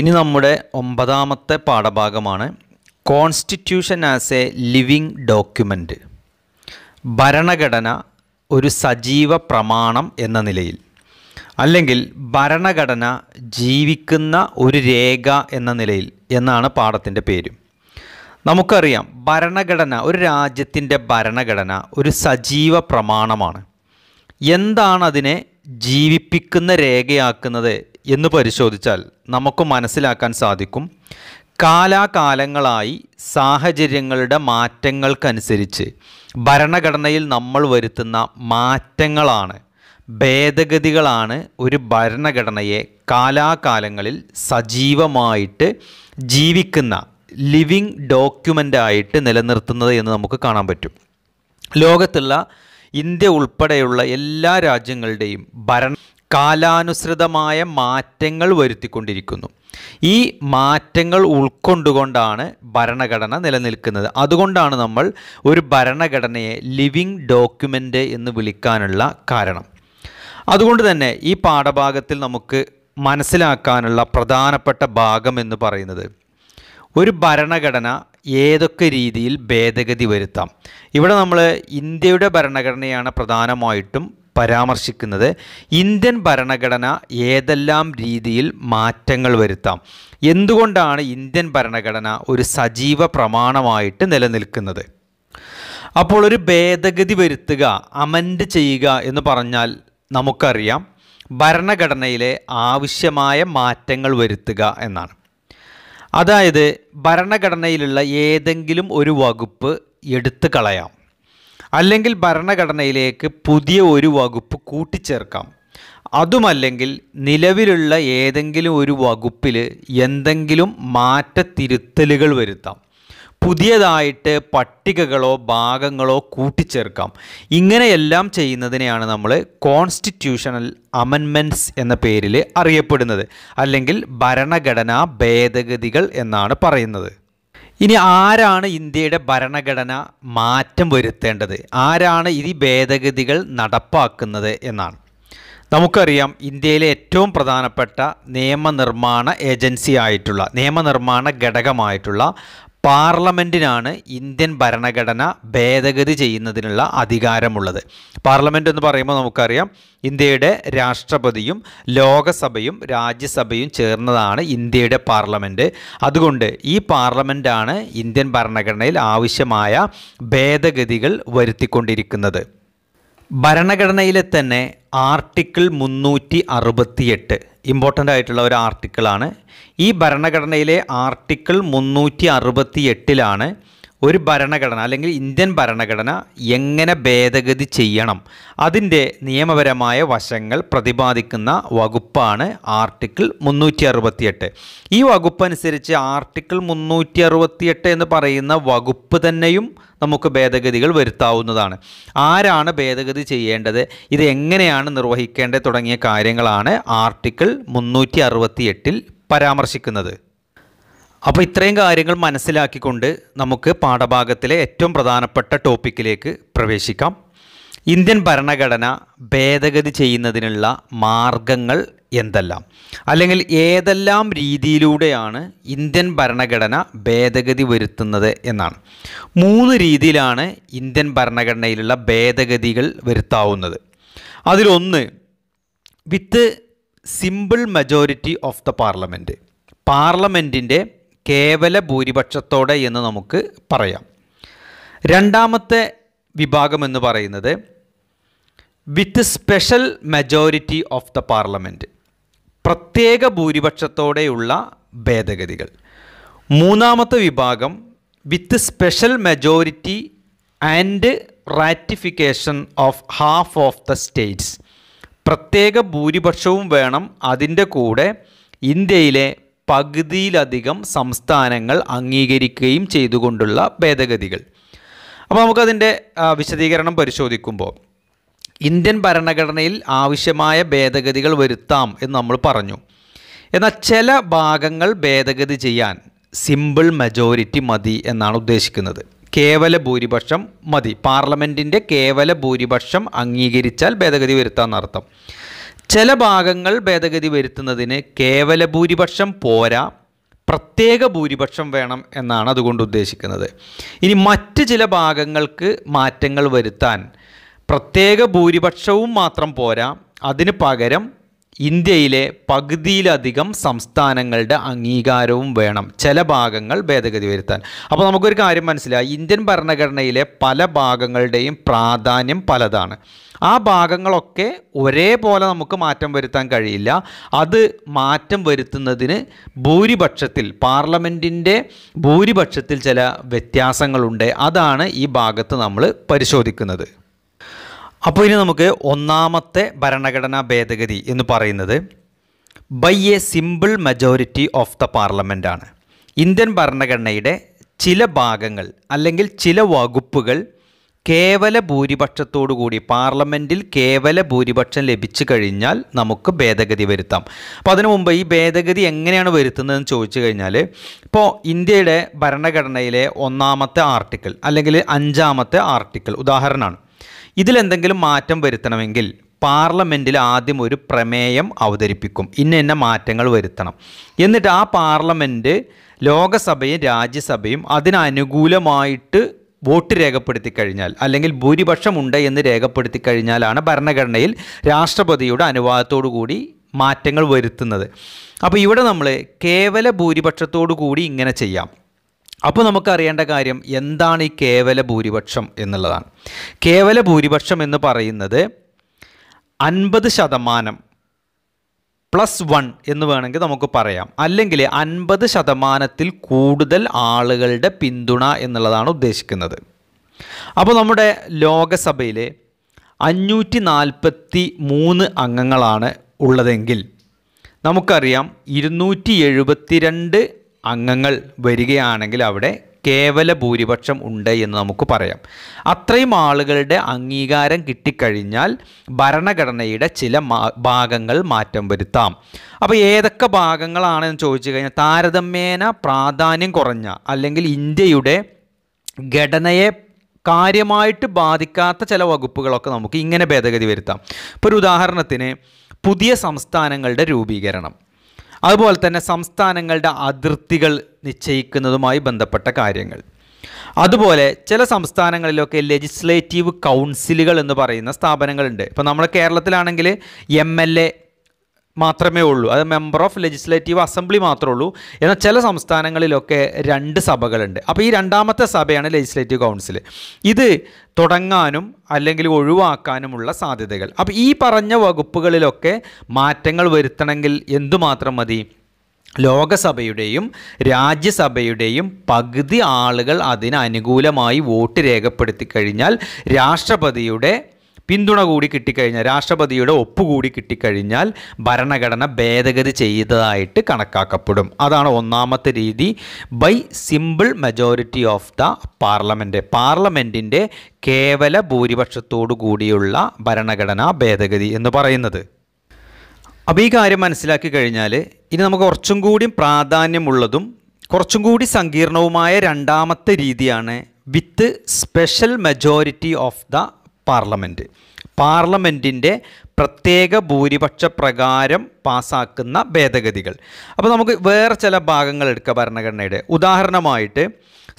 ഇനി നമ്മുടെ ഒമ്പതാമത്തെ പാഠഭാഗമാണ് constitution as a living document ഭരണഘടന ഒരു സജീവ പ്രമാണം എന്ന നിലയിൽ അല്ലെങ്കിൽ ഭരണഘടന ജീവിക്കുന്ന ഒരു രേഖ എന്ന നിലയിൽ എന്നാണ് പാഠത്തിൻ്റെ പേര് നമുക്കറിയാം ഭരണഘടന ഒരു രാജ്യത്തിൻ്റെ ഭരണഘടന ഒരു സജീവ പ്രമാണമാണ് എന്താണ് അതിനെ ജീവിപ്പിക്കുന്ന രേഖയാക്കുന്നത് എന്ന് പരിശോധിച്ചാൽ നമുക്ക് മനസ്സിലാക്കാൻ സാധിക്കും കാലാകാലങ്ങളായി സാഹചര്യങ്ങളുടെ മാറ്റങ്ങൾക്കനുസരിച്ച് ഭരണഘടനയിൽ നമ്മൾ വരുത്തുന്ന മാറ്റങ്ങളാണ് ഭേദഗതികളാണ് ഒരു ഭരണഘടനയെ കാലാകാലങ്ങളിൽ സജീവമായിട്ട് ജീവിക്കുന്ന ലിവിങ് ഡോക്യുമെൻ്റായിട്ട് നിലനിർത്തുന്നത് എന്ന് നമുക്ക് കാണാൻ പറ്റും ലോകത്തുള്ള ഇന്ത്യ ഉൾപ്പെടെയുള്ള എല്ലാ രാജ്യങ്ങളുടെയും ഭരണ കാലാനുസൃതമായ മാറ്റങ്ങൾ വരുത്തിക്കൊണ്ടിരിക്കുന്നു ഈ മാറ്റങ്ങൾ ഉൾക്കൊണ്ടുകൊണ്ടാണ് ഭരണഘടന നിലനിൽക്കുന്നത് അതുകൊണ്ടാണ് നമ്മൾ ഒരു ഭരണഘടനയെ ലിവിങ് ഡോക്യുമെൻ്റ് എന്ന് വിളിക്കാനുള്ള കാരണം അതുകൊണ്ട് തന്നെ ഈ പാഠഭാഗത്തിൽ നമുക്ക് മനസ്സിലാക്കാനുള്ള പ്രധാനപ്പെട്ട ഭാഗം എന്ന് പറയുന്നത് ഒരു ഭരണഘടന ഏതൊക്കെ രീതിയിൽ ഭേദഗതി വരുത്താം ഇവിടെ നമ്മൾ ഇന്ത്യയുടെ ഭരണഘടനയാണ് പ്രധാനമായിട്ടും പരാമർശിക്കുന്നത് ഇന്ത്യൻ ഭരണഘടന ഏതെല്ലാം രീതിയിൽ മാറ്റങ്ങൾ വരുത്താം എന്തുകൊണ്ടാണ് ഇന്ത്യൻ ഭരണഘടന ഒരു സജീവ പ്രമാണമായിട്ട് നിലനിൽക്കുന്നത് അപ്പോൾ ഒരു ഭേദഗതി വരുത്തുക അമൻഡ് ചെയ്യുക എന്ന് പറഞ്ഞാൽ നമുക്കറിയാം ഭരണഘടനയിലെ ആവശ്യമായ മാറ്റങ്ങൾ വരുത്തുക എന്നാണ് അതായത് ഭരണഘടനയിലുള്ള ഏതെങ്കിലും ഒരു വകുപ്പ് എടുത്തു കളയാം അല്ലെങ്കിൽ ഭരണഘടനയിലേക്ക് പുതിയ ഒരു വകുപ്പ് കൂട്ടിച്ചേർക്കാം അതുമല്ലെങ്കിൽ നിലവിലുള്ള ഏതെങ്കിലും ഒരു വകുപ്പിൽ എന്തെങ്കിലും മാറ്റത്തിരുത്തലുകൾ വരുത്താം പുതിയതായിട്ട് പട്ടികകളോ ഭാഗങ്ങളോ കൂട്ടിച്ചേർക്കാം ഇങ്ങനെയെല്ലാം ചെയ്യുന്നതിനെയാണ് നമ്മൾ കോൺസ്റ്റിറ്റ്യൂഷണൽ അമെൻമെൻറ്റ്സ് എന്ന പേരിൽ അറിയപ്പെടുന്നത് അല്ലെങ്കിൽ ഭരണഘടനാ ഭേദഗതികൾ എന്നാണ് പറയുന്നത് ഇനി ആരാണ് ഇന്ത്യയുടെ ഭരണഘടന മാറ്റം വരുത്തേണ്ടത് ആരാണ് ഈ ഭേദഗതികൾ നടപ്പാക്കുന്നത് എന്നാണ് നമുക്കറിയാം ഇന്ത്യയിലെ ഏറ്റവും പ്രധാനപ്പെട്ട നിയമനിർമ്മാണ ഏജൻസി ആയിട്ടുള്ള നിയമനിർമ്മാണ ഘടകമായിട്ടുള്ള പാർലമെൻറ്റിനാണ് ഇന്ത്യൻ ഭരണഘടന ഭേദഗതി ചെയ്യുന്നതിനുള്ള അധികാരമുള്ളത് പാർലമെൻ്റ് എന്ന് പറയുമ്പോൾ നമുക്കറിയാം ഇന്ത്യയുടെ രാഷ്ട്രപതിയും ലോകസഭയും രാജ്യസഭയും ചേർന്നതാണ് ഇന്ത്യയുടെ പാർലമെൻറ്റ് അതുകൊണ്ട് ഈ പാർലമെൻറ്റാണ് ഇന്ത്യൻ ഭരണഘടനയിൽ ആവശ്യമായ ഭേദഗതികൾ വരുത്തിക്കൊണ്ടിരിക്കുന്നത് ഭരണഘടനയിലെ തന്നെ ആർട്ടിക്കിൾ മുന്നൂറ്റി അറുപത്തിയെട്ട് ഇമ്പോർട്ടൻ്റ് ആയിട്ടുള്ള ഒരു ആർട്ടിക്കിളാണ് ഈ ഭരണഘടനയിലെ ആർട്ടിക്കിൾ മുന്നൂറ്റി അറുപത്തിയെട്ടിലാണ് ഒരു ഭരണഘടന അല്ലെങ്കിൽ ഇന്ത്യൻ ഭരണഘടന എങ്ങനെ ഭേദഗതി ചെയ്യണം അതിൻ്റെ നിയമപരമായ വശങ്ങൾ പ്രതിപാദിക്കുന്ന വകുപ്പാണ് ആർട്ടിക്കിൾ മുന്നൂറ്റി അറുപത്തിയെട്ട് ഈ വകുപ്പ് അനുസരിച്ച് ആർട്ടിക്കിൾ മുന്നൂറ്റി അറുപത്തിയെട്ട് എന്ന് പറയുന്ന വകുപ്പ് തന്നെയും നമുക്ക് ഭേദഗതികൾ വരുത്താവുന്നതാണ് ആരാണ് ഭേദഗതി ചെയ്യേണ്ടത് ഇത് എങ്ങനെയാണ് നിർവഹിക്കേണ്ടത് തുടങ്ങിയ കാര്യങ്ങളാണ് ആർട്ടിക്കിൾ മുന്നൂറ്റി അറുപത്തിയെട്ടിൽ പരാമർശിക്കുന്നത് അപ്പോൾ ഇത്രയും കാര്യങ്ങൾ മനസ്സിലാക്കിക്കൊണ്ട് നമുക്ക് പാഠഭാഗത്തിലെ ഏറ്റവും പ്രധാനപ്പെട്ട ടോപ്പിക്കിലേക്ക് പ്രവേശിക്കാം ഇന്ത്യൻ ഭരണഘടന ഭേദഗതി ചെയ്യുന്നതിനുള്ള മാർഗങ്ങൾ എന്തെല്ലാം അല്ലെങ്കിൽ ഏതെല്ലാം രീതിയിലൂടെയാണ് ഇന്ത്യൻ ഭരണഘടന ഭേദഗതി വരുത്തുന്നത് എന്നാണ് മൂന്ന് രീതിയിലാണ് ഇന്ത്യൻ ഭരണഘടനയിലുള്ള ഭേദഗതികൾ വരുത്താവുന്നത് അതിലൊന്ന് with simple majority of the parliament പാർലമെൻറ്റിൻ്റെ കേവല ഭൂരിപക്ഷത്തോടെ എന്ന് നമുക്ക് പറയാം രണ്ടാമത്തെ വിഭാഗം എന്ന് പറയുന്നത് with special majority of the parliament പ്രത്യേക ഭൂരിപക്ഷത്തോടെയുള്ള ഭേദഗതികൾ മൂന്നാമത്തെ വിഭാഗം with special majority and ratification of half of the states പ്രത്യേക ഭൂരിപക്ഷവും വേണം അതിൻ്റെ കൂടെ ഇന്ത്യയിലെ പകുതിയിലധികം സംസ്ഥാനങ്ങൾ അംഗീകരിക്കുകയും ചെയ്തുകൊണ്ടുള്ള ഭേദഗതികൾ അപ്പോൾ നമുക്കതിൻ്റെ വിശദീകരണം പരിശോധിക്കുമ്പോൾ ഇന്ത്യൻ ഭരണഘടനയിൽ ആവശ്യമായ ഭേദഗതികൾ വരുത്താം എന്ന് നമ്മൾ പറഞ്ഞു എന്നാൽ ചില ഭാഗങ്ങൾ ഭേദഗതി ചെയ്യാൻ സിമ്പിൾ മെജോറിറ്റി മതി എന്നാണ് ഉദ്ദേശിക്കുന്നത് കേവല ഭൂരിപക്ഷം മതി പാർലമെൻറ്റിൻ്റെ കേവല ഭൂരിപക്ഷം അംഗീകരിച്ചാൽ ഭേദഗതി വരുത്താമെന്നർത്ഥം ചില ഭാഗങ്ങൾ ഭേദഗതി വരുത്തുന്നതിന് കേവല ഭൂരിപക്ഷം പോരാ പ്രത്യേക ഭൂരിപക്ഷം വേണം എന്നാണ് അതുകൊണ്ട് ഉദ്ദേശിക്കുന്നത് ഇനി മറ്റ് ചില ഭാഗങ്ങൾക്ക് മാറ്റങ്ങൾ വരുത്താൻ പ്രത്യേക ഭൂരിപക്ഷവും മാത്രം പോരാ അതിന് പകരം ഇന്ത്യയിലെ പകുതിയിലധികം സംസ്ഥാനങ്ങളുടെ അംഗീകാരവും വേണം ചില ഭാഗങ്ങൾ ഭേദഗതി വരുത്താൻ അപ്പോൾ നമുക്കൊരു കാര്യം മനസ്സിലായി ഇന്ത്യൻ ഭരണഘടനയിലെ പല ഭാഗങ്ങളുടെയും പ്രാധാന്യം പലതാണ് ആ ഭാഗങ്ങളൊക്കെ ഒരേപോലെ നമുക്ക് മാറ്റം വരുത്താൻ കഴിയില്ല അത് മാറ്റം വരുത്തുന്നതിന് ഭൂരിപക്ഷത്തിൽ പാർലമെൻറ്റിൻ്റെ ഭൂരിപക്ഷത്തിൽ ചില വ്യത്യാസങ്ങളുണ്ട് അതാണ് ഈ ഭാഗത്ത് നമ്മൾ പരിശോധിക്കുന്നത് അപ്പോൾ ഇനി നമുക്ക് ഒന്നാമത്തെ ഭരണഘടനാ ഭേദഗതി എന്ന് പറയുന്നത് by a simple majority of the parliament ആണ് ഇന്ത്യൻ ഭരണഘടനയുടെ ചില ഭാഗങ്ങൾ അല്ലെങ്കിൽ ചില വകുപ്പുകൾ കേവല ഭൂരിപക്ഷത്തോടു കൂടി പാർലമെൻറ്റിൽ കേവല ഭൂരിപക്ഷം ലഭിച്ചു കഴിഞ്ഞാൽ നമുക്ക് ഭേദഗതി വരുത്താം അപ്പോൾ അതിനു മുമ്പ് ഈ ഭേദഗതി എങ്ങനെയാണ് വരുത്തുന്നതെന്ന് ചോദിച്ചു കഴിഞ്ഞാൽ ഇപ്പോൾ ഇന്ത്യയുടെ ഭരണഘടനയിലെ ഒന്നാമത്തെ ആർട്ടിക്കിൾ അല്ലെങ്കിൽ അഞ്ചാമത്തെ ആർട്ടിക്കിൾ ഉദാഹരണമാണ് ഇതിലെന്തെങ്കിലും മാറ്റം വരുത്തണമെങ്കിൽ പാർലമെൻറ്റിൽ ആദ്യം ഒരു പ്രമേയം അവതരിപ്പിക്കും ഇന്ന ഇന്ന മാറ്റങ്ങൾ വരുത്തണം എന്നിട്ട് ആ പാർലമെൻറ്റ് ലോകസഭയും രാജ്യസഭയും അതിനനുകൂലമായിട്ട് വോട്ട് രേഖപ്പെടുത്തി കഴിഞ്ഞാൽ അല്ലെങ്കിൽ ഭൂരിപക്ഷമുണ്ട് എന്ന് രേഖപ്പെടുത്തി കഴിഞ്ഞാലാണ് ഭരണഘടനയിൽ രാഷ്ട്രപതിയുടെ അനുവാദത്തോടു കൂടി മാറ്റങ്ങൾ വരുത്തുന്നത് അപ്പോൾ ഇവിടെ നമ്മൾ കേവല ഭൂരിപക്ഷത്തോടു കൂടി ഇങ്ങനെ ചെയ്യാം അപ്പോൾ നമുക്കറിയേണ്ട കാര്യം എന്താണ് ഈ കേവല ഭൂരിപക്ഷം എന്നുള്ളതാണ് കേവല ഭൂരിപക്ഷം എന്ന് പറയുന്നത് അൻപത് ശതമാനം പ്ലസ് വൺ എന്ന് വേണമെങ്കിൽ നമുക്ക് പറയാം അല്ലെങ്കിൽ അൻപത് ശതമാനത്തിൽ കൂടുതൽ ആളുകളുടെ പിന്തുണ എന്നുള്ളതാണ് ഉദ്ദേശിക്കുന്നത് അപ്പോൾ നമ്മുടെ ലോകസഭയിൽ അഞ്ഞൂറ്റി നാൽപ്പത്തി മൂന്ന് അംഗങ്ങളാണ് ഉള്ളതെങ്കിൽ നമുക്കറിയാം ഇരുന്നൂറ്റി എഴുപത്തിരണ്ട് അംഗങ്ങൾ വരികയാണെങ്കിൽ അവിടെ കേവല ഭൂരിപക്ഷം ഉണ്ട് എന്ന് നമുക്ക് പറയാം അത്രയും ആളുകളുടെ അംഗീകാരം കിട്ടിക്കഴിഞ്ഞാൽ ഭരണഘടനയുടെ ചില ഭാഗങ്ങൾ മാറ്റം വരുത്താം അപ്പോൾ ഏതൊക്കെ ഭാഗങ്ങളാണെന്ന് ചോദിച്ചു കഴിഞ്ഞാൽ താരതമ്യേന പ്രാധാന്യം കുറഞ്ഞ അല്ലെങ്കിൽ ഇന്ത്യയുടെ ഘടനയെ കാര്യമായിട്ട് ബാധിക്കാത്ത ചില വകുപ്പുകളൊക്കെ നമുക്ക് ഇങ്ങനെ ഭേദഗതി വരുത്താം ഇപ്പോൾ ഒരു ഉദാഹരണത്തിന് പുതിയ സംസ്ഥാനങ്ങളുടെ രൂപീകരണം അതുപോലെ തന്നെ സംസ്ഥാനങ്ങളുടെ അതിർത്തികൾ നിശ്ചയിക്കുന്നതുമായി ബന്ധപ്പെട്ട കാര്യങ്ങൾ അതുപോലെ ചില സംസ്ഥാനങ്ങളിലൊക്കെ ലെജിസ്ലേറ്റീവ് കൗൺസിലുകൾ എന്ന് പറയുന്ന സ്ഥാപനങ്ങളുണ്ട് ഇപ്പോൾ നമ്മൾ കേരളത്തിലാണെങ്കിൽ എം എൽ എ മാത്രമേ ഉള്ളൂ അത് മെമ്പർ ഓഫ് ലെജിസ്ലേറ്റീവ് അസംബ്ലി മാത്രമേ ഉള്ളൂ എന്നാൽ ചില സംസ്ഥാനങ്ങളിലൊക്കെ രണ്ട് സഭകളുണ്ട് അപ്പോൾ ഈ രണ്ടാമത്തെ സഭയാണ് ലെജിസ്ലേറ്റീവ് കൗൺസിൽ ഇത് തുടങ്ങാനും അല്ലെങ്കിൽ ഒഴിവാക്കാനുമുള്ള സാധ്യതകൾ അപ്പോൾ ഈ പറഞ്ഞ വകുപ്പുകളിലൊക്കെ മാറ്റങ്ങൾ വരുത്തണമെങ്കിൽ എന്തുമാത്രം മതി ലോകസഭയുടെയും രാജ്യസഭയുടെയും പകുതി ആളുകൾ അതിനനുകൂലമായി വോട്ട് രേഖപ്പെടുത്തി കഴിഞ്ഞാൽ രാഷ്ട്രപതിയുടെ പിന്തുണ കൂടി കിട്ടിക്കഴിഞ്ഞാൽ രാഷ്ട്രപതിയുടെ ഒപ്പുകൂടി കിട്ടിക്കഴിഞ്ഞാൽ ഭരണഘടന ഭേദഗതി ചെയ്തതായിട്ട് കണക്കാക്കപ്പെടും അതാണ് ഒന്നാമത്തെ രീതി by simple majority of the parliament പാർലമെൻറ്റിൻ്റെ കേവല ഭൂരിപക്ഷത്തോടു കൂടിയുള്ള ഭരണഘടനാ ഭേദഗതി എന്ന് പറയുന്നത് അപ്പോൾ ഈ കാര്യം മനസ്സിലാക്കി കഴിഞ്ഞാൽ ഇനി നമുക്ക് കുറച്ചും കൂടി പ്രാധാന്യമുള്ളതും കുറച്ചും കൂടി സങ്കീർണവുമായ രണ്ടാമത്തെ രീതിയാണ് with special majority of the parliament പാർലമെൻറ്റിൻ്റെ പ്രത്യേക ഭൂരിപക്ഷ പ്രകാരം പാസ്സാക്കുന്ന ഭേദഗതികൾ അപ്പോൾ നമുക്ക് വേറെ ചില ഭാഗങ്ങൾ എടുക്കുക ഭരണഘടനയുടെ ഉദാഹരണമായിട്ട്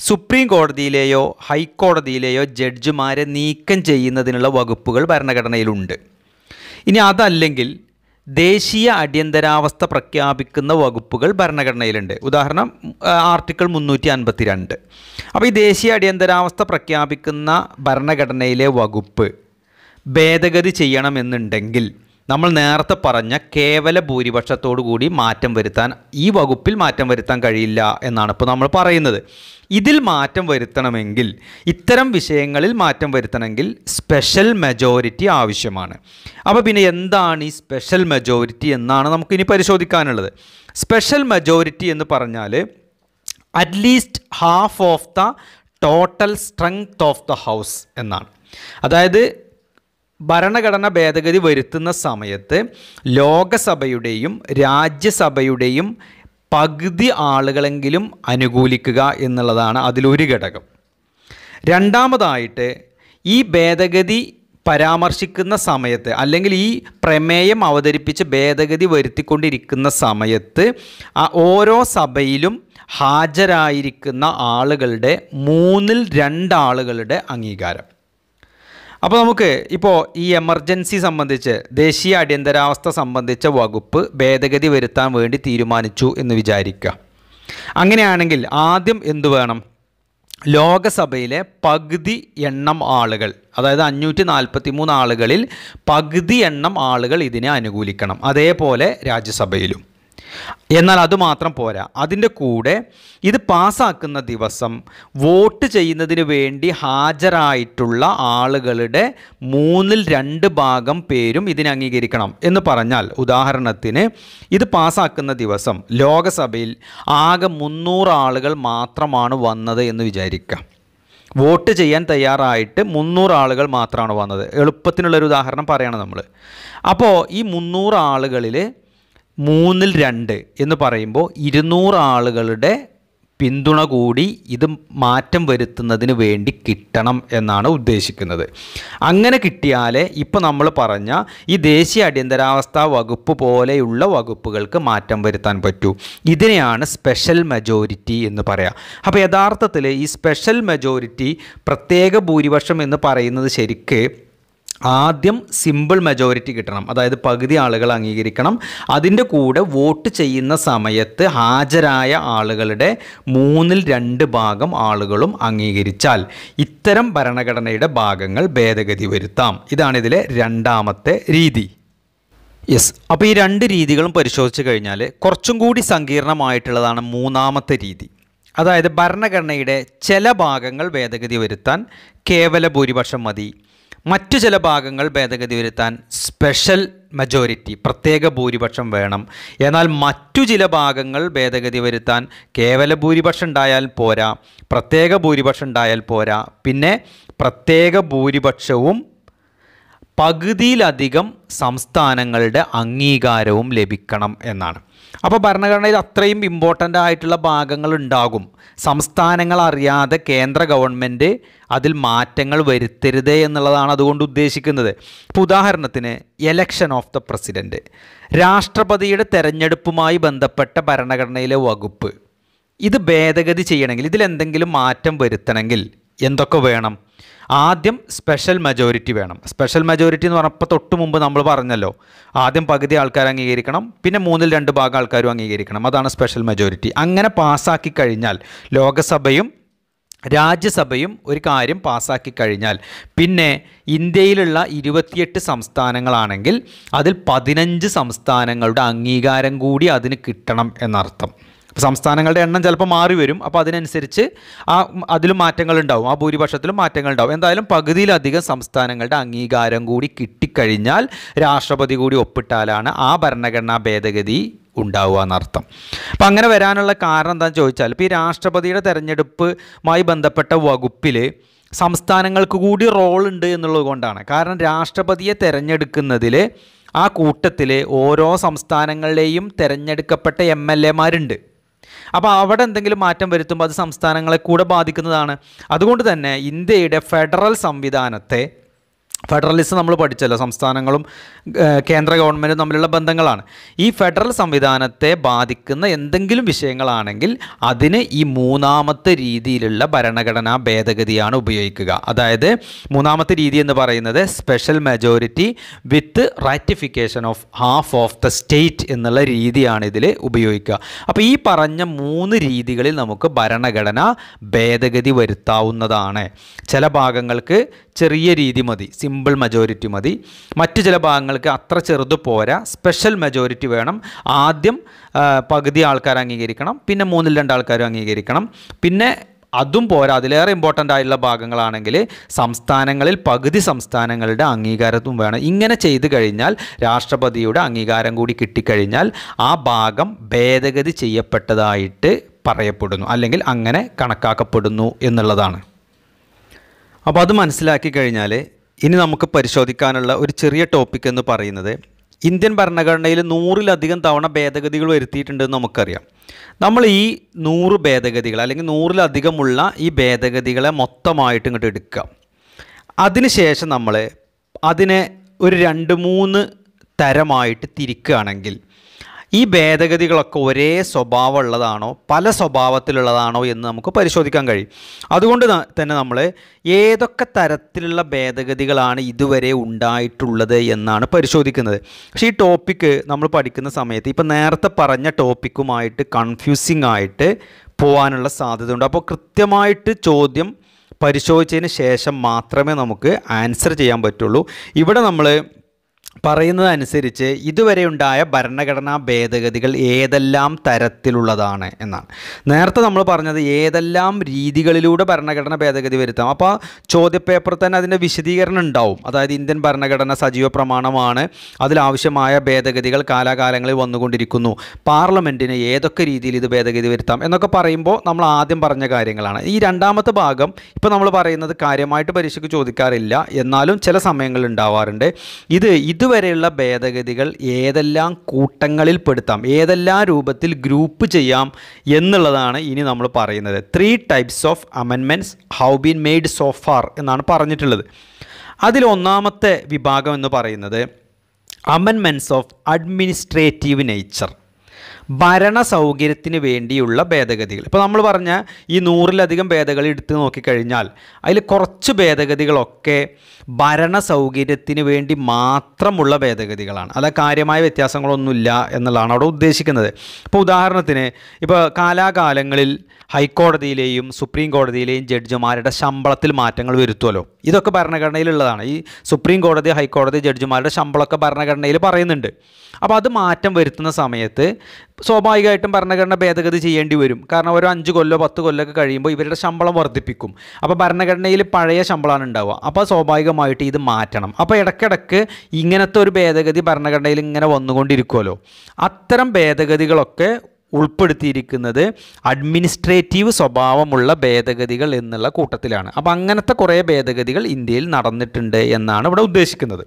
സുപ്രീം കോടതിയിലെയോ ഹൈക്കോടതിയിലെയോ ജഡ്ജിമാരെ നീക്കം ചെയ്യുന്നതിനുള്ള വകുപ്പുകൾ ഭരണഘടനയിലുണ്ട് ഇനി അതല്ലെങ്കിൽ ദേശീയ അടിയന്തരാവസ്ഥ പ്രഖ്യാപിക്കുന്ന വകുപ്പുകൾ ഭരണഘടനയിലുണ്ട് ഉദാഹരണം ആർട്ടിക്കിൾ മുന്നൂറ്റി അൻപത്തിരണ്ട് അപ്പോൾ ഈ ദേശീയ അടിയന്തരാവസ്ഥ പ്രഖ്യാപിക്കുന്ന ഭരണഘടനയിലെ വകുപ്പ് ഭേദഗതി ചെയ്യണമെന്നുണ്ടെങ്കിൽ നമ്മൾ നേരത്തെ പറഞ്ഞ കേവല ഭൂരിപക്ഷത്തോടു കൂടി മാറ്റം വരുത്താൻ ഈ വകുപ്പിൽ മാറ്റം വരുത്താൻ കഴിയില്ല എന്നാണ് ഇപ്പോൾ നമ്മൾ പറയുന്നത് ഇതിൽ മാറ്റം വരുത്തണമെങ്കിൽ ഇത്തരം വിഷയങ്ങളിൽ മാറ്റം വരുത്തണമെങ്കിൽ സ്പെഷ്യൽ മെജോറിറ്റി ആവശ്യമാണ് അപ്പോൾ പിന്നെ എന്താണ് ഈ സ്പെഷ്യൽ മെജോറിറ്റി എന്നാണ് നമുക്കിനി പരിശോധിക്കാനുള്ളത് സ്പെഷ്യൽ മെജോറിറ്റി എന്ന് പറഞ്ഞാൽ at least half of the total strength of the house എന്നാണ് അതായത് ഭരണഘടന ഭേദഗതി വരുത്തുന്ന സമയത്ത് ലോകസഭയുടെയും രാജ്യസഭയുടെയും പകുതി ആളുകളെങ്കിലും അനുകൂലിക്കുക എന്നുള്ളതാണ് അതിലൊരു ഘടകം രണ്ടാമതായിട്ട് ഈ ഭേദഗതി പരാമർശിക്കുന്ന സമയത്ത് അല്ലെങ്കിൽ ഈ പ്രമേയം അവതരിപ്പിച്ച് ഭേദഗതി വരുത്തിക്കൊണ്ടിരിക്കുന്ന സമയത്ത് ഓരോ സഭയിലും ഹാജരായിരിക്കുന്ന ആളുകളുടെ മൂന്നിൽ രണ്ടാളുകളുടെ അംഗീകാരം അപ്പോൾ നമുക്ക് ഇപ്പോൾ ഈ എമർജൻസി സംബന്ധിച്ച് ദേശീയ അടിയന്തരാവസ്ഥ സംബന്ധിച്ച വകുപ്പ് ഭേദഗതി വരുത്താൻ വേണ്ടി തീരുമാനിച്ചു എന്ന് വിചാരിക്കുക അങ്ങനെയാണെങ്കിൽ ആദ്യം എന്തു വേണം ലോകസഭയിലെ പകുതി എണ്ണം ആളുകൾ അതായത് അഞ്ഞൂറ്റി നാൽപ്പത്തി മൂന്ന് ആളുകളിൽ പകുതി എണ്ണം ആളുകൾ ഇതിനെ അനുകൂലിക്കണം അതേപോലെ രാജ്യസഭയിലും എന്നാൽ അതുമാത്രം പോരാ അതിൻ്റെ കൂടെ ഇത് പാസ്സാക്കുന്ന ദിവസം വോട്ട് ചെയ്യുന്നതിന് വേണ്ടി ഹാജരായിട്ടുള്ള ആളുകളുടെ മൂന്നിൽ രണ്ട് ഭാഗം പേരും ഇതിനെ അംഗീകരിക്കണം എന്ന് പറഞ്ഞാൽ ഉദാഹരണത്തിന് ഇത് പാസ്സാക്കുന്ന ദിവസം ലോകസഭയിൽ ആകെ മുന്നൂറ് ആളുകൾ മാത്രമാണ് വന്നത് എന്ന് വിചാരിക്കാം വോട്ട് ചെയ്യാൻ തയ്യാറായിട്ട് മുന്നൂറ് ആളുകൾ മാത്രമാണ് വന്നത് എളുപ്പത്തിനുള്ളൊരു ഉദാഹരണം പറയണം നമ്മൾ അപ്പോൾ ഈ മുന്നൂറ് ആളുകളിൽ മൂന്നിൽ രണ്ട് എന്ന് പറയുമ്പോൾ ഇരുന്നൂറ് ആളുകളുടെ പിന്തുണ കൂടി ഇത് മാറ്റം വരുത്തുന്നതിന് വേണ്ടി കിട്ടണം എന്നാണ് ഉദ്ദേശിക്കുന്നത് അങ്ങനെ കിട്ടിയാലേ ഇപ്പോൾ നമ്മൾ പറഞ്ഞ ഈ ദേശീയ അടിയന്തരാവസ്ഥ വകുപ്പ് പോലെയുള്ള വകുപ്പുകൾക്ക് മാറ്റം വരുത്താൻ പറ്റൂ ഇതിനെയാണ് സ്പെഷ്യൽ മെജോറിറ്റി എന്ന് പറയാം അപ്പോൾ യഥാർത്ഥത്തിൽ ഈ സ്പെഷ്യൽ മെജോറിറ്റി പ്രത്യേക ഭൂരിപക്ഷം എന്ന് പറയുന്നത് ശരിക്ക് ആദ്യം സിമ്പിൾ മെജോറിറ്റി കിട്ടണം അതായത് പകുതി ആളുകൾ അംഗീകരിക്കണം അതിൻ്റെ കൂടെ വോട്ട് ചെയ്യുന്ന സമയത്ത് ഹാജരായ ആളുകളുടെ മൂന്നിൽ രണ്ട് ഭാഗം ആളുകളും അംഗീകരിച്ചാൽ ഇത്തരം ഭരണഘടനയുടെ ഭാഗങ്ങൾ ഭേദഗതി വരുത്താം ഇതാണിതിലെ രണ്ടാമത്തെ രീതി യെസ് അപ്പോൾ ഈ രണ്ട് രീതികളും പരിശോധിച്ച് കഴിഞ്ഞാൽ കുറച്ചും കൂടി സങ്കീർണമായിട്ടുള്ളതാണ് മൂന്നാമത്തെ രീതി അതായത് ഭരണഘടനയുടെ ചില ഭാഗങ്ങൾ ഭേദഗതി വരുത്താൻ കേവല ഭൂരിപക്ഷം മതി മറ്റു ചില ഭാഗങ്ങൾ ഭേദഗതി വരുത്താൻ സ്പെഷ്യൽ മെജോറിറ്റി പ്രത്യേക ഭൂരിപക്ഷം വേണം എന്നാൽ മറ്റു ചില ഭാഗങ്ങൾ ഭേദഗതി വരുത്താൻ കേവല ഭൂരിപക്ഷം ഉണ്ടായാൽ പോരാ പ്രത്യേക ഭൂരിപക്ഷം ഉണ്ടായാൽ പോരാ പിന്നെ പ്രത്യേക ഭൂരിപക്ഷവും പകുതിയിലധികം സംസ്ഥാനങ്ങളുടെ അംഗീകാരവും ലഭിക്കണം എന്നാണ് അപ്പോൾ ഭരണഘടനയിൽ അത്രയും ഇമ്പോർട്ടൻ്റ് ആയിട്ടുള്ള ഭാഗങ്ങൾ ഉണ്ടാകും സംസ്ഥാനങ്ങൾ അറിയാതെ കേന്ദ്ര ഗവൺമെൻറ് അതിൽ മാറ്റങ്ങൾ വരുത്തരുതേ എന്നുള്ളതാണ് അതുകൊണ്ട് ഉദ്ദേശിക്കുന്നത് ഇപ്പോൾ ഉദാഹരണത്തിന് എലക്ഷൻ ഓഫ് ദ പ്രസിഡൻറ്റ് രാഷ്ട്രപതിയുടെ തെരഞ്ഞെടുപ്പുമായി ബന്ധപ്പെട്ട ഭരണഘടനയിലെ വകുപ്പ് ഇത് ഭേദഗതി ചെയ്യണമെങ്കിൽ ഇതിലെന്തെങ്കിലും മാറ്റം വരുത്തണമെങ്കിൽ എന്തൊക്കെ വേണം ആദ്യം സ്പെഷ്യൽ മെജോറിറ്റി വേണം സ്പെഷ്യൽ മെജോറിറ്റി എന്ന് പറഞ്ഞപ്പോൾ തൊട്ട് മുമ്പ് നമ്മൾ പറഞ്ഞല്ലോ ആദ്യം പകുതി ആൾക്കാർ അംഗീകരിക്കണം പിന്നെ മൂന്നിൽ രണ്ട് ഭാഗം ആൾക്കാരും അംഗീകരിക്കണം അതാണ് സ്പെഷ്യൽ മെജോറിറ്റി അങ്ങനെ പാസ്സാക്കി കഴിഞ്ഞാൽ ലോകസഭയും രാജ്യസഭയും ഒരു കാര്യം പാസ്സാക്കി കഴിഞ്ഞാൽ പിന്നെ ഇന്ത്യയിലുള്ള ഇരുപത്തിയെട്ട് സംസ്ഥാനങ്ങളാണെങ്കിൽ അതിൽ പതിനഞ്ച് സംസ്ഥാനങ്ങളുടെ അംഗീകാരം കൂടി അതിന് കിട്ടണം എന്നർത്ഥം അപ്പോൾ സംസ്ഥാനങ്ങളുടെ എണ്ണം ചിലപ്പോൾ മാറി വരും അപ്പോൾ അതിനനുസരിച്ച് ആ അതിലും മാറ്റങ്ങൾ ഉണ്ടാവും ആ ഭൂരിപക്ഷത്തിലും മാറ്റങ്ങൾ ഉണ്ടാവും എന്തായാലും പകുതിയിലധികം സംസ്ഥാനങ്ങളുടെ അംഗീകാരം കൂടി കിട്ടിക്കഴിഞ്ഞാൽ രാഷ്ട്രപതി കൂടി ഒപ്പിട്ടാലാണ് ആ ഭരണഘടനാ ഭേദഗതി ഉണ്ടാവുക എന്നർത്ഥം അപ്പം അങ്ങനെ വരാനുള്ള കാരണം എന്താണെന്ന് ചോദിച്ചാൽ ഇപ്പോൾ ഈ രാഷ്ട്രപതിയുടെ തെരഞ്ഞെടുപ്പുമായി ബന്ധപ്പെട്ട വകുപ്പിൽ സംസ്ഥാനങ്ങൾക്ക് കൂടി റോളുണ്ട് എന്നുള്ളത് കൊണ്ടാണ് കാരണം രാഷ്ട്രപതിയെ തിരഞ്ഞെടുക്കുന്നതിൽ ആ കൂട്ടത്തിൽ ഓരോ സംസ്ഥാനങ്ങളിലെയും തിരഞ്ഞെടുക്കപ്പെട്ട എം എൽ എമാരുണ്ട് അപ്പോൾ അവിടെ എന്തെങ്കിലും മാറ്റം വരുത്തുമ്പോൾ അത് സംസ്ഥാനങ്ങളെ കൂടെ ബാധിക്കുന്നതാണ് അതുകൊണ്ട് തന്നെ ഇന്ത്യയുടെ ഫെഡറൽ സംവിധാനത്തെ ഫെഡറലിസം നമ്മൾ പഠിച്ചല്ലോ സംസ്ഥാനങ്ങളും കേന്ദ്ര ഗവൺമെൻറ്റും തമ്മിലുള്ള ബന്ധങ്ങളാണ് ഈ ഫെഡറൽ സംവിധാനത്തെ ബാധിക്കുന്ന എന്തെങ്കിലും വിഷയങ്ങളാണെങ്കിൽ അതിന് ഈ മൂന്നാമത്തെ രീതിയിലുള്ള ഭരണഘടനാ ഭേദഗതിയാണ് ഉപയോഗിക്കുക അതായത് മൂന്നാമത്തെ രീതി എന്ന് പറയുന്നത് special majority with ratification of half of the state എന്നുള്ള രീതിയാണ് ഇതിൽ ഉപയോഗിക്കുക അപ്പോൾ ഈ പറഞ്ഞ മൂന്ന് രീതികളിൽ നമുക്ക് ഭരണഘടന ഭേദഗതി വരുത്താവുന്നതാണ് ചില ഭാഗങ്ങൾക്ക് ചെറിയ രീതി മതി സിമ്പിൾ മെജോറിറ്റി മതി മറ്റു ചില ഭാഗങ്ങൾക്ക് അത്ര ചെറുത് പോരാ സ്പെഷ്യൽ മെജോറിറ്റി വേണം ആദ്യം പകുതി ആൾക്കാർ അംഗീകരിക്കണം പിന്നെ മൂന്നിൽ രണ്ട് ആൾക്കാരും അംഗീകരിക്കണം പിന്നെ അതും പോരാ അതിലേറെ ഇമ്പോർട്ടൻ്റ് ആയിട്ടുള്ള ഭാഗങ്ങളാണെങ്കിൽ സംസ്ഥാനങ്ങളിൽ പകുതി സംസ്ഥാനങ്ങളുടെ അംഗീകാരത്തും വേണം ഇങ്ങനെ ചെയ്തു കഴിഞ്ഞാൽ രാഷ്ട്രപതിയുടെ അംഗീകാരം കൂടി കിട്ടിക്കഴിഞ്ഞാൽ ആ ഭാഗം ഭേദഗതി ചെയ്യപ്പെട്ടതായിട്ട് പറയപ്പെടുന്നു അല്ലെങ്കിൽ അങ്ങനെ കണക്കാക്കപ്പെടുന്നു എന്നുള്ളതാണ് അപ്പോൾ അത് മനസ്സിലാക്കി കഴിഞ്ഞാൽ ഇനി നമുക്ക് പരിശോധിക്കാനുള്ള ഒരു ചെറിയ ടോപ്പിക് എന്ന് പറയുന്നത് ഇന്ത്യൻ ഭരണഘടനയിൽ നൂറിലധികം തവണ ഭേദഗതികൾ വരുത്തിയിട്ടുണ്ടെന്ന് നമുക്കറിയാം നമ്മൾ ഈ നൂറ് ഭേദഗതികൾ അല്ലെങ്കിൽ നൂറിലധികമുള്ള ഈ ഭേദഗതികളെ മൊത്തമായിട്ട് ഇങ്ങോട്ട് എടുക്കുക അതിനുശേഷം നമ്മൾ അതിനെ ഒരു രണ്ട് മൂന്ന് തരമായിട്ട് തിരിക്കുകയാണെങ്കിൽ ഈ ഭേദഗതികളൊക്കെ ഒരേ സ്വഭാവമുള്ളതാണോ പല സ്വഭാവത്തിലുള്ളതാണോ എന്ന് നമുക്ക് പരിശോധിക്കാൻ കഴിയും അതുകൊണ്ട് തന്നെ നമ്മൾ ഏതൊക്കെ തരത്തിലുള്ള ഭേദഗതികളാണ് ഇതുവരെ ഉണ്ടായിട്ടുള്ളത് എന്നാണ് പരിശോധിക്കുന്നത് പക്ഷേ ഈ ടോപ്പിക്ക് നമ്മൾ പഠിക്കുന്ന സമയത്ത് ഇപ്പം നേരത്തെ പറഞ്ഞ ടോപ്പിക്കുമായിട്ട് കൺഫ്യൂസിങ് ആയിട്ട് പോകാനുള്ള സാധ്യതയുണ്ട് അപ്പോൾ കൃത്യമായിട്ട് ചോദ്യം പരിശോധിച്ചതിന് ശേഷം മാത്രമേ നമുക്ക് ആൻസർ ചെയ്യാൻ പറ്റുള്ളൂ ഇവിടെ നമ്മൾ പറയുന്നതനുസരിച്ച് ഇതുവരെ ഉണ്ടായ ഭരണഘടനാ ഭേദഗതികൾ ഏതെല്ലാം തരത്തിലുള്ളതാണ് എന്നാണ് നേരത്തെ നമ്മൾ പറഞ്ഞത് ഏതെല്ലാം രീതികളിലൂടെ ഭരണഘടനാ ഭേദഗതി വരുത്താം അപ്പോൾ ചോദ്യപേപ്പറിൽ തന്നെ അതിൻ്റെ വിശദീകരണം ഉണ്ടാവും അതായത് ഇന്ത്യൻ ഭരണഘടന സജീവ പ്രമാണമാണ് അതിലാവശ്യമായ ഭേദഗതികൾ കാലാകാലങ്ങളിൽ വന്നുകൊണ്ടിരിക്കുന്നു പാർലമെൻറ്റിന് ഏതൊക്കെ രീതിയിൽ ഇത് ഭേദഗതി വരുത്താം എന്നൊക്കെ പറയുമ്പോൾ നമ്മൾ ആദ്യം പറഞ്ഞ കാര്യങ്ങളാണ് ഈ രണ്ടാമത്തെ ഭാഗം ഇപ്പോൾ നമ്മൾ പറയുന്നത് കാര്യമായിട്ട് പരീക്ഷയ്ക്ക് ചോദിക്കാറില്ല എന്നാലും ചില സമയങ്ങളിൽ ഉണ്ടാവാറുണ്ട് ഇത് ഇത് ഇതുവരെയുള്ള ഭേദഗതികൾ ഏതെല്ലാം കൂട്ടങ്ങളിൽ പെടുത്താം ഏതെല്ലാം രൂപത്തിൽ ഗ്രൂപ്പ് ചെയ്യാം എന്നുള്ളതാണ് ഇനി നമ്മൾ പറയുന്നത് three types of amendments how been made so far എന്നാണ് പറഞ്ഞിട്ടുള്ളത് അതിലൊന്നാമത്തെ വിഭാഗം എന്ന് പറയുന്നത് അമെൻമെൻറ്റ്സ് ഓഫ് അഡ്മിനിസ്ട്രേറ്റീവ് നേച്ചർ സൗകര്യത്തിന് വേണ്ടിയുള്ള ഭേദഗതികൾ ഇപ്പോൾ നമ്മൾ പറഞ്ഞ ഈ നൂറിലധികം ഭേദഗതി എടുത്ത് നോക്കിക്കഴിഞ്ഞാൽ അതിൽ കുറച്ച് ഭേദഗതികളൊക്കെ സൗകര്യത്തിന് വേണ്ടി മാത്രമുള്ള ഭേദഗതികളാണ് അല്ല കാര്യമായ വ്യത്യാസങ്ങളൊന്നുമില്ല എന്നുള്ളതാണ് അവിടെ ഉദ്ദേശിക്കുന്നത് ഇപ്പോൾ ഉദാഹരണത്തിന് ഇപ്പോൾ കാലാകാലങ്ങളിൽ ഹൈക്കോടതിയിലെയും സുപ്രീം കോടതിയിലെയും ജഡ്ജിമാരുടെ ശമ്പളത്തിൽ മാറ്റങ്ങൾ വരുത്തുമല്ലോ ഇതൊക്കെ ഭരണഘടനയിലുള്ളതാണ് ഈ സുപ്രീം കോടതി ഹൈക്കോടതി ജഡ്ജിമാരുടെ ശമ്പളമൊക്കെ ഭരണഘടനയിൽ പറയുന്നുണ്ട് അപ്പോൾ അത് മാറ്റം വരുത്തുന്ന സമയത്ത് സ്വാഭാവികമായിട്ടും ഭരണഘടന ഭേദഗതി ചെയ്യേണ്ടി വരും കാരണം ഓരോ അഞ്ച് കൊല്ലോ പത്ത് കൊല്ലമൊക്കെ കഴിയുമ്പോൾ ഇവരുടെ ശമ്പളം വർദ്ധിപ്പിക്കും അപ്പോൾ ഭരണഘടനയിൽ പഴയ ശമ്പളമാണ് ഉണ്ടാവുക അപ്പോൾ സ്വാഭാവികമായിട്ട് ഇത് മാറ്റണം അപ്പോൾ ഇടയ്ക്കിടയ്ക്ക് ഇങ്ങനത്തെ ഒരു ഭേദഗതി ഭരണഘടനയിൽ ഇങ്ങനെ വന്നുകൊണ്ടിരിക്കുമല്ലോ അത്തരം ഭേദഗതികളൊക്കെ ഉൾപ്പെടുത്തിയിരിക്കുന്നത് അഡ്മിനിസ്ട്രേറ്റീവ് സ്വഭാവമുള്ള ഭേദഗതികൾ എന്നുള്ള കൂട്ടത്തിലാണ് അപ്പോൾ അങ്ങനത്തെ കുറേ ഭേദഗതികൾ ഇന്ത്യയിൽ നടന്നിട്ടുണ്ട് എന്നാണ് ഇവിടെ ഉദ്ദേശിക്കുന്നത്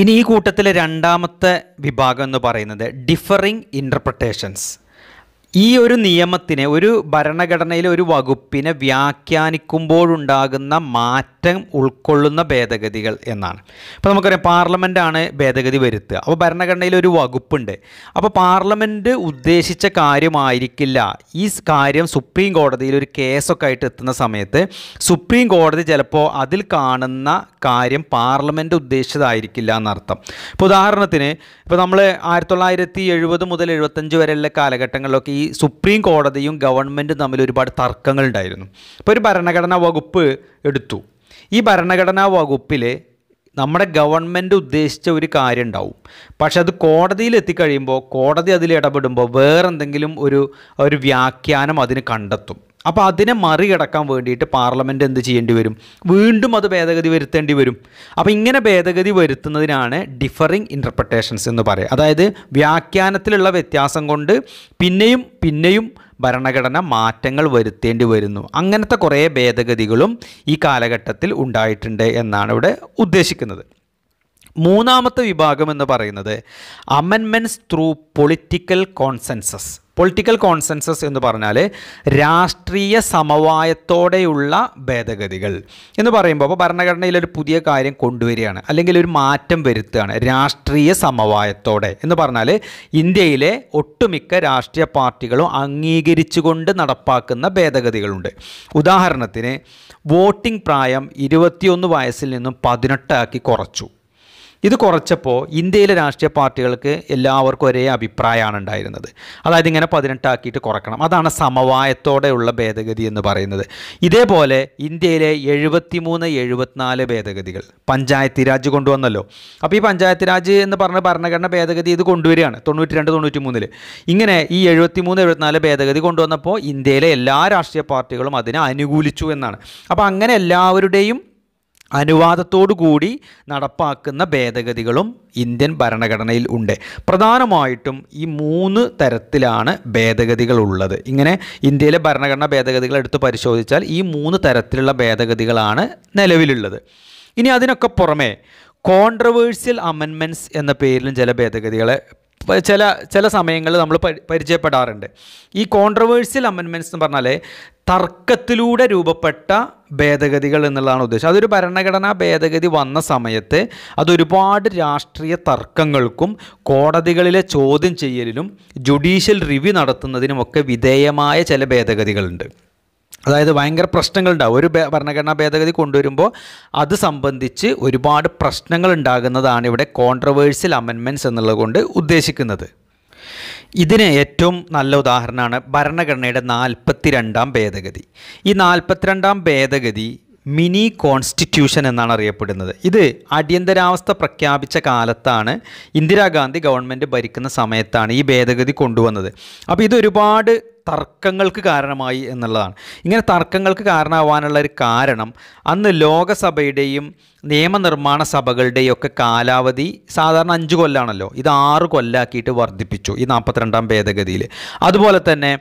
ഇനി ഈ കൂട്ടത്തിലെ രണ്ടാമത്തെ വിഭാഗം എന്ന് പറയുന്നത് ഡിഫറിങ് ഇൻ്റർപ്രിട്ടേഷൻസ് ഈ ഒരു നിയമത്തിനെ ഒരു ഭരണഘടനയിലെ ഒരു വകുപ്പിനെ വ്യാഖ്യാനിക്കുമ്പോഴുണ്ടാകുന്ന മാറ്റം ഉൾക്കൊള്ളുന്ന ഭേദഗതികൾ എന്നാണ് ഇപ്പോൾ നമുക്കറിയാം ആണ് ഭേദഗതി വരുത്തുക അപ്പോൾ ഭരണഘടനയിൽ ഒരു വകുപ്പുണ്ട് അപ്പോൾ പാർലമെൻറ്റ് ഉദ്ദേശിച്ച കാര്യമായിരിക്കില്ല ഈ കാര്യം സുപ്രീം കോടതിയിൽ ഒരു കേസൊക്കെ ആയിട്ട് എത്തുന്ന സമയത്ത് സുപ്രീം കോടതി ചിലപ്പോൾ അതിൽ കാണുന്ന കാര്യം പാർലമെൻറ്റ് ഉദ്ദേശിച്ചതായിരിക്കില്ല എന്നർത്ഥം ഇപ്പോൾ ഉദാഹരണത്തിന് ഇപ്പോൾ നമ്മൾ ആയിരത്തി തൊള്ളായിരത്തി എഴുപത് മുതൽ എഴുപത്തഞ്ച് വരെയുള്ള കാലഘട്ടങ്ങളിലൊക്കെ ഈ ഈ സുപ്രീം കോടതിയും ഗവൺമെൻറ്റും തമ്മിൽ ഒരുപാട് തർക്കങ്ങൾ ഉണ്ടായിരുന്നു ഇപ്പോൾ ഒരു ഭരണഘടനാ വകുപ്പ് എടുത്തു ഈ ഭരണഘടനാ വകുപ്പിൽ നമ്മുടെ ഗവൺമെൻറ് ഉദ്ദേശിച്ച ഒരു കാര്യം ഉണ്ടാവും പക്ഷെ അത് കോടതിയിൽ എത്തിക്കഴിയുമ്പോൾ കോടതി അതിൽ ഇടപെടുമ്പോൾ വേറെന്തെങ്കിലും ഒരു ഒരു വ്യാഖ്യാനം അതിന് കണ്ടെത്തും അപ്പോൾ അതിനെ മറികടക്കാൻ വേണ്ടിയിട്ട് പാർലമെൻറ്റ് എന്ത് ചെയ്യേണ്ടി വരും വീണ്ടും അത് ഭേദഗതി വരുത്തേണ്ടി വരും അപ്പോൾ ഇങ്ങനെ ഭേദഗതി വരുത്തുന്നതിനാണ് ഡിഫറിങ് ഇൻ്റർപ്രട്ടേഷൻസ് എന്ന് പറയുക അതായത് വ്യാഖ്യാനത്തിലുള്ള വ്യത്യാസം കൊണ്ട് പിന്നെയും പിന്നെയും ഭരണഘടന മാറ്റങ്ങൾ വരുത്തേണ്ടി വരുന്നു അങ്ങനത്തെ കുറേ ഭേദഗതികളും ഈ കാലഘട്ടത്തിൽ ഉണ്ടായിട്ടുണ്ട് എന്നാണ് ഇവിടെ ഉദ്ദേശിക്കുന്നത് മൂന്നാമത്തെ വിഭാഗം എന്ന് പറയുന്നത് amendments through political consensus political consensus എന്ന് പറഞ്ഞാൽ രാഷ്ട്രീയ സമവായത്തോടെയുള്ള ഭേദഗതികൾ എന്ന് പറയുമ്പോൾ അപ്പോൾ ഭരണഘടനയിൽ ഒരു പുതിയ കാര്യം കൊണ്ടുവരികയാണ് അല്ലെങ്കിൽ ഒരു മാറ്റം വരുത്തുകയാണ് രാഷ്ട്രീയ സമവായത്തോടെ എന്ന് പറഞ്ഞാൽ ഇന്ത്യയിലെ ഒട്ടുമിക്ക രാഷ്ട്രീയ പാർട്ടികളും അംഗീകരിച്ചുകൊണ്ട് നടപ്പാക്കുന്ന ഭേദഗതികളുണ്ട് ഉദാഹരണത്തിന് വോട്ടിംഗ് പ്രായം ഇരുപത്തിയൊന്ന് വയസ്സിൽ നിന്നും പതിനെട്ടാക്കി കുറച്ചു ഇത് കുറച്ചപ്പോൾ ഇന്ത്യയിലെ രാഷ്ട്രീയ പാർട്ടികൾക്ക് എല്ലാവർക്കും ഒരേ അഭിപ്രായമാണ് ഉണ്ടായിരുന്നത് അതായത് ഇങ്ങനെ പതിനെട്ടാക്കിയിട്ട് കുറക്കണം അതാണ് സമവായത്തോടെയുള്ള ഭേദഗതി എന്ന് പറയുന്നത് ഇതേപോലെ ഇന്ത്യയിലെ എഴുപത്തിമൂന്ന് എഴുപത്തിനാല് ഭേദഗതികൾ പഞ്ചായത്ത് രാജ് കൊണ്ടുവന്നല്ലോ അപ്പോൾ ഈ പഞ്ചായത്ത് രാജ് എന്ന് പറഞ്ഞ ഭരണഘടന ഭേദഗതി ഇത് കൊണ്ടുവരികയാണ് തൊണ്ണൂറ്റി രണ്ട് തൊണ്ണൂറ്റി മൂന്നിൽ ഇങ്ങനെ ഈ എഴുപത്തിമൂന്ന് എഴുപത്തിനാല് ഭേദഗതി കൊണ്ടുവന്നപ്പോൾ ഇന്ത്യയിലെ എല്ലാ രാഷ്ട്രീയ പാർട്ടികളും അതിനെ അനുകൂലിച്ചു എന്നാണ് അപ്പോൾ അങ്ങനെ എല്ലാവരുടെയും അനുവാദത്തോടുകൂടി നടപ്പാക്കുന്ന ഭേദഗതികളും ഇന്ത്യൻ ഭരണഘടനയിൽ ഉണ്ട് പ്രധാനമായിട്ടും ഈ മൂന്ന് തരത്തിലാണ് ഭേദഗതികളുള്ളത് ഉള്ളത് ഇങ്ങനെ ഇന്ത്യയിലെ ഭരണഘടനാ ഭേദഗതികൾ എടുത്ത് പരിശോധിച്ചാൽ ഈ മൂന്ന് തരത്തിലുള്ള ഭേദഗതികളാണ് നിലവിലുള്ളത് ഇനി അതിനൊക്കെ പുറമേ കോൺട്രവേഴ്സ്യൽ അമെൻമെൻറ്റ്സ് എന്ന പേരിലും ചില ഭേദഗതികളെ ചില ചില സമയങ്ങളിൽ നമ്മൾ പരിചയപ്പെടാറുണ്ട് ഈ കോൺട്രവേഴ്സ്യൽ അമെൻമെൻറ്റ്സ് എന്ന് പറഞ്ഞാൽ തർക്കത്തിലൂടെ രൂപപ്പെട്ട ഭേദഗതികൾ എന്നുള്ളതാണ് ഉദ്ദേശം അതൊരു ഭരണഘടനാ ഭേദഗതി വന്ന സമയത്ത് അതൊരുപാട് രാഷ്ട്രീയ തർക്കങ്ങൾക്കും കോടതികളിലെ ചോദ്യം ചെയ്യലിനും ജുഡീഷ്യൽ റിവ്യൂ നടത്തുന്നതിനുമൊക്കെ വിധേയമായ ചില ഭേദഗതികളുണ്ട് അതായത് ഭയങ്കര പ്രശ്നങ്ങളുണ്ടാകും ഒരു ഭരണഘടനാ ഭേദഗതി കൊണ്ടുവരുമ്പോൾ അത് സംബന്ധിച്ച് ഒരുപാട് പ്രശ്നങ്ങൾ ഉണ്ടാകുന്നതാണ് ഇവിടെ കോൺട്രവേഴ്സ്യൽ അമെൻമെൻറ്റ്സ് എന്നുള്ളത് കൊണ്ട് ഉദ്ദേശിക്കുന്നത് ഇതിന് ഏറ്റവും നല്ല ഉദാഹരണമാണ് ഭരണഘടനയുടെ നാൽപ്പത്തി രണ്ടാം ഭേദഗതി ഈ നാൽപ്പത്തിരണ്ടാം ഭേദഗതി മിനി കോൺസ്റ്റിറ്റ്യൂഷൻ എന്നാണ് അറിയപ്പെടുന്നത് ഇത് അടിയന്തരാവസ്ഥ പ്രഖ്യാപിച്ച കാലത്താണ് ഇന്ദിരാഗാന്ധി ഗവൺമെൻറ് ഭരിക്കുന്ന സമയത്താണ് ഈ ഭേദഗതി കൊണ്ടുവന്നത് അപ്പോൾ ഇത് ഒരുപാട് തർക്കങ്ങൾക്ക് കാരണമായി എന്നുള്ളതാണ് ഇങ്ങനെ തർക്കങ്ങൾക്ക് കാരണമാവാനുള്ള ഒരു കാരണം അന്ന് ലോകസഭയുടെയും നിയമനിർമ്മാണ സഭകളുടെയും ഒക്കെ കാലാവധി സാധാരണ അഞ്ച് കൊല്ലാണല്ലോ ഇത് ആറ് കൊല്ലാക്കിയിട്ട് വർദ്ധിപ്പിച്ചു ഈ നാൽപ്പത്തിരണ്ടാം ഭേദഗതിയിൽ അതുപോലെ തന്നെ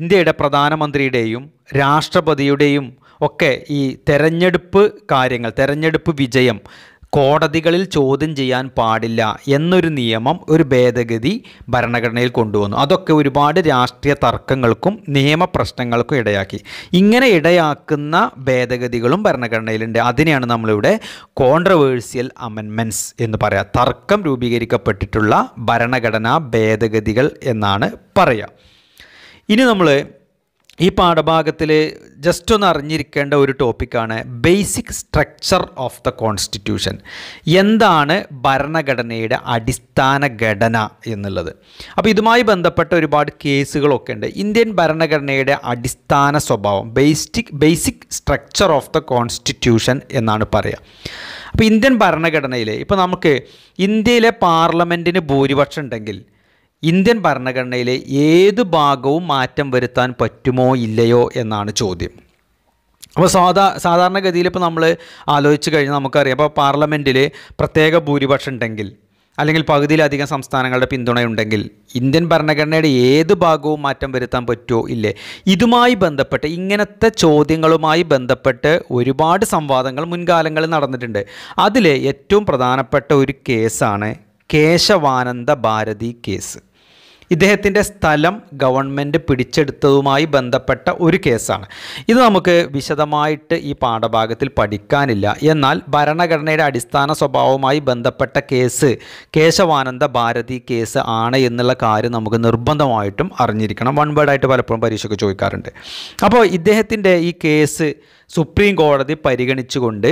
ഇന്ത്യയുടെ പ്രധാനമന്ത്രിയുടെയും രാഷ്ട്രപതിയുടെയും ഒക്കെ ഈ തെരഞ്ഞെടുപ്പ് കാര്യങ്ങൾ തെരഞ്ഞെടുപ്പ് വിജയം കോടതികളിൽ ചോദ്യം ചെയ്യാൻ പാടില്ല എന്നൊരു നിയമം ഒരു ഭേദഗതി ഭരണഘടനയിൽ കൊണ്ടുവന്നു അതൊക്കെ ഒരുപാട് രാഷ്ട്രീയ തർക്കങ്ങൾക്കും നിയമപ്രശ്നങ്ങൾക്കും ഇടയാക്കി ഇങ്ങനെ ഇടയാക്കുന്ന ഭേദഗതികളും ഭരണഘടനയിലുണ്ട് അതിനെയാണ് നമ്മളിവിടെ കോൺട്രവേഴ്സ്യൽ അമെൻമെൻറ്റ്സ് എന്ന് പറയാം തർക്കം രൂപീകരിക്കപ്പെട്ടിട്ടുള്ള ഭരണഘടനാ ഭേദഗതികൾ എന്നാണ് പറയുക ഇനി നമ്മൾ ഈ പാഠഭാഗത്തിൽ ജസ്റ്റ് ഒന്ന് അറിഞ്ഞിരിക്കേണ്ട ഒരു ടോപ്പിക്കാണ് basic structure of the constitution എന്താണ് ഭരണഘടനയുടെ അടിസ്ഥാന ഘടന എന്നുള്ളത് അപ്പോൾ ഇതുമായി ബന്ധപ്പെട്ട ഒരുപാട് കേസുകളൊക്കെ ഉണ്ട് ഇന്ത്യൻ ഭരണഘടനയുടെ അടിസ്ഥാന സ്വഭാവം basic basic structure of the constitution എന്നാണ് പറയുക അപ്പോൾ ഇന്ത്യൻ ഭരണഘടനയിൽ ഇപ്പോൾ നമുക്ക് ഇന്ത്യയിലെ പാർലമെൻറ്റിന് ഭൂരിപക്ഷം ഉണ്ടെങ്കിൽ ഇന്ത്യൻ ഭരണഘടനയിലെ ഏത് ഭാഗവും മാറ്റം വരുത്താൻ പറ്റുമോ ഇല്ലയോ എന്നാണ് ചോദ്യം അപ്പോൾ സാധാ സാധാരണഗതിയിൽ ഇപ്പോൾ നമ്മൾ ആലോചിച്ച് കഴിഞ്ഞാൽ നമുക്കറിയാം അപ്പോൾ പാർലമെൻറ്റിൽ പ്രത്യേക ഭൂരിപക്ഷം ഉണ്ടെങ്കിൽ അല്ലെങ്കിൽ പകുതിയിലധികം സംസ്ഥാനങ്ങളുടെ പിന്തുണയുണ്ടെങ്കിൽ ഇന്ത്യൻ ഭരണഘടനയുടെ ഏത് ഭാഗവും മാറ്റം വരുത്താൻ പറ്റുമോ ഇല്ലേ ഇതുമായി ബന്ധപ്പെട്ട് ഇങ്ങനത്തെ ചോദ്യങ്ങളുമായി ബന്ധപ്പെട്ട് ഒരുപാട് സംവാദങ്ങൾ മുൻകാലങ്ങളിൽ നടന്നിട്ടുണ്ട് അതിലെ ഏറ്റവും പ്രധാനപ്പെട്ട ഒരു കേസാണ് കേശവാനന്ദ ഭാരതി കേസ് ഇദ്ദേഹത്തിൻ്റെ സ്ഥലം ഗവൺമെൻറ് പിടിച്ചെടുത്തതുമായി ബന്ധപ്പെട്ട ഒരു കേസാണ് ഇത് നമുക്ക് വിശദമായിട്ട് ഈ പാഠഭാഗത്തിൽ പഠിക്കാനില്ല എന്നാൽ ഭരണഘടനയുടെ അടിസ്ഥാന സ്വഭാവവുമായി ബന്ധപ്പെട്ട കേസ് കേശവാനന്ദ ഭാരതി കേസ് ആണ് എന്നുള്ള കാര്യം നമുക്ക് നിർബന്ധമായിട്ടും അറിഞ്ഞിരിക്കണം വൺ വേർഡായിട്ട് പലപ്പോഴും പരീക്ഷയ്ക്ക് ചോദിക്കാറുണ്ട് അപ്പോൾ ഇദ്ദേഹത്തിൻ്റെ ഈ കേസ് സുപ്രീം കോടതി പരിഗണിച്ചുകൊണ്ട്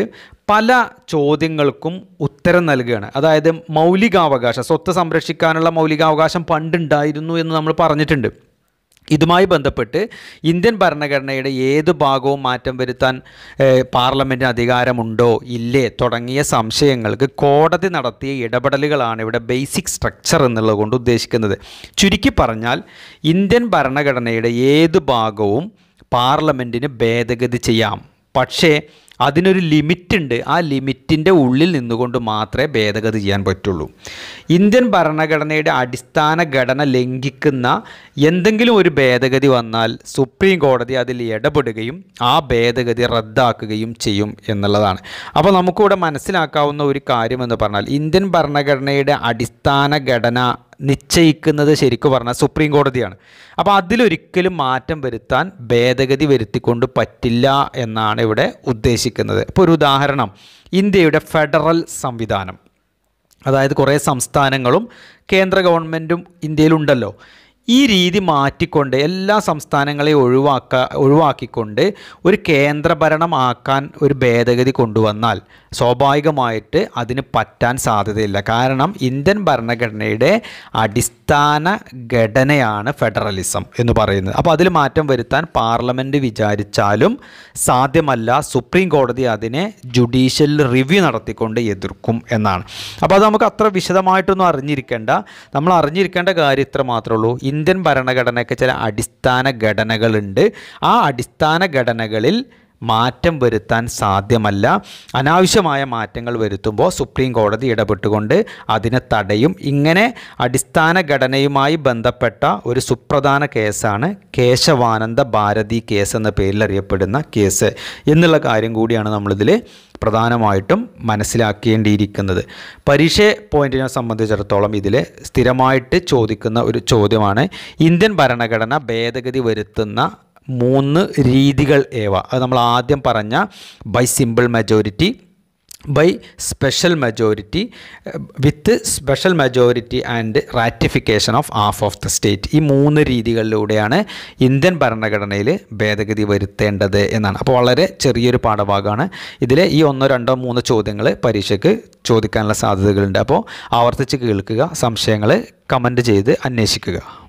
പല ചോദ്യങ്ങൾക്കും ഉത്തരം നൽകുകയാണ് അതായത് മൗലികാവകാശം സ്വത്ത് സംരക്ഷിക്കാനുള്ള മൗലികാവകാശം പണ്ടുണ്ടായിരുന്നു എന്ന് നമ്മൾ പറഞ്ഞിട്ടുണ്ട് ഇതുമായി ബന്ധപ്പെട്ട് ഇന്ത്യൻ ഭരണഘടനയുടെ ഏത് ഭാഗവും മാറ്റം വരുത്താൻ പാർലമെൻറ്റിന് അധികാരമുണ്ടോ ഇല്ലേ തുടങ്ങിയ സംശയങ്ങൾക്ക് കോടതി നടത്തിയ ഇടപെടലുകളാണ് ഇവിടെ ബേസിക് സ്ട്രക്ചർ എന്നുള്ളത് കൊണ്ട് ഉദ്ദേശിക്കുന്നത് ചുരുക്കി പറഞ്ഞാൽ ഇന്ത്യൻ ഭരണഘടനയുടെ ഏത് ഭാഗവും പാർലമെൻറ്റിന് ഭേദഗതി ചെയ്യാം പക്ഷേ അതിനൊരു ലിമിറ്റ് ഉണ്ട് ആ ലിമിറ്റിൻ്റെ ഉള്ളിൽ നിന്നുകൊണ്ട് മാത്രമേ ഭേദഗതി ചെയ്യാൻ പറ്റുള്ളൂ ഇന്ത്യൻ ഭരണഘടനയുടെ അടിസ്ഥാന ഘടന ലംഘിക്കുന്ന എന്തെങ്കിലും ഒരു ഭേദഗതി വന്നാൽ സുപ്രീം കോടതി അതിൽ ഇടപെടുകയും ആ ഭേദഗതി റദ്ദാക്കുകയും ചെയ്യും എന്നുള്ളതാണ് അപ്പോൾ നമുക്കിവിടെ മനസ്സിലാക്കാവുന്ന ഒരു കാര്യമെന്ന് പറഞ്ഞാൽ ഇന്ത്യൻ ഭരണഘടനയുടെ അടിസ്ഥാന ഘടന നിശ്ചയിക്കുന്നത് ശരിക്കും പറഞ്ഞാൽ സുപ്രീം കോടതിയാണ് അപ്പോൾ അതിലൊരിക്കലും മാറ്റം വരുത്താൻ ഭേദഗതി വരുത്തിക്കൊണ്ട് പറ്റില്ല എന്നാണ് ഇവിടെ ഉദ്ദേശിക്കുന്നത് ഇപ്പോൾ ഒരു ഉദാഹരണം ഇന്ത്യയുടെ ഫെഡറൽ സംവിധാനം അതായത് കുറേ സംസ്ഥാനങ്ങളും കേന്ദ്ര ഗവൺമെൻറ്റും ഇന്ത്യയിലുണ്ടല്ലോ ഈ രീതി മാറ്റിക്കൊണ്ട് എല്ലാ സംസ്ഥാനങ്ങളെയും ഒഴിവാക്ക ഒഴിവാക്കിക്കൊണ്ട് ഒരു കേന്ദ്രഭരണം ആക്കാൻ ഒരു ഭേദഗതി കൊണ്ടുവന്നാൽ സ്വാഭാവികമായിട്ട് അതിന് പറ്റാൻ സാധ്യതയില്ല കാരണം ഇന്ത്യൻ ഭരണഘടനയുടെ അടിസ്ഥാന ഘടനയാണ് ഫെഡറലിസം എന്ന് പറയുന്നത് അപ്പോൾ അതിൽ മാറ്റം വരുത്താൻ പാർലമെൻറ്റ് വിചാരിച്ചാലും സാധ്യമല്ല സുപ്രീം കോടതി അതിനെ ജുഡീഷ്യൽ റിവ്യൂ നടത്തിക്കൊണ്ട് എതിർക്കും എന്നാണ് അപ്പോൾ അത് നമുക്ക് അത്ര വിശദമായിട്ടൊന്നും അറിഞ്ഞിരിക്കേണ്ട നമ്മൾ അറിഞ്ഞിരിക്കേണ്ട കാര്യം ഇത്ര മാത്രമേ ഉള്ളൂ ഇന്ത്യൻ ഭരണഘടനയ്ക്ക് ചില അടിസ്ഥാന ഘടനകളുണ്ട് ആ അടിസ്ഥാന ഘടനകളിൽ മാറ്റം വരുത്താൻ സാധ്യമല്ല അനാവശ്യമായ മാറ്റങ്ങൾ വരുത്തുമ്പോൾ സുപ്രീം കോടതി ഇടപെട്ടുകൊണ്ട് അതിനെ തടയും ഇങ്ങനെ അടിസ്ഥാന ഘടനയുമായി ബന്ധപ്പെട്ട ഒരു സുപ്രധാന കേസാണ് കേശവാനന്ദ ഭാരതി കേസ് എന്ന പേരിൽ അറിയപ്പെടുന്ന കേസ് എന്നുള്ള കാര്യം കൂടിയാണ് നമ്മളിതിൽ പ്രധാനമായിട്ടും മനസ്സിലാക്കേണ്ടിയിരിക്കുന്നത് പരീക്ഷ പോയിന്റിനെ സംബന്ധിച്ചിടത്തോളം ഇതിൽ സ്ഥിരമായിട്ട് ചോദിക്കുന്ന ഒരു ചോദ്യമാണ് ഇന്ത്യൻ ഭരണഘടന ഭേദഗതി വരുത്തുന്ന മൂന്ന് രീതികൾ ഏവ അത് നമ്മൾ ആദ്യം പറഞ്ഞ by simple majority by special majority with special majority and ratification of half of the state ഈ മൂന്ന് രീതികളിലൂടെയാണ് ഇന്ത്യൻ ഭരണഘടനയിൽ ഭേദഗതി വരുത്തേണ്ടത് എന്നാണ് അപ്പോൾ വളരെ ചെറിയൊരു പാഠഭാഗമാണ് ഇതിൽ ഈ ഒന്നോ രണ്ടോ മൂന്നോ ചോദ്യങ്ങൾ പരീക്ഷയ്ക്ക് ചോദിക്കാനുള്ള സാധ്യതകളുണ്ട് അപ്പോൾ ആവർത്തിച്ച് കേൾക്കുക സംശയങ്ങൾ കമൻറ്റ് ചെയ്ത് അന്വേഷിക്കുക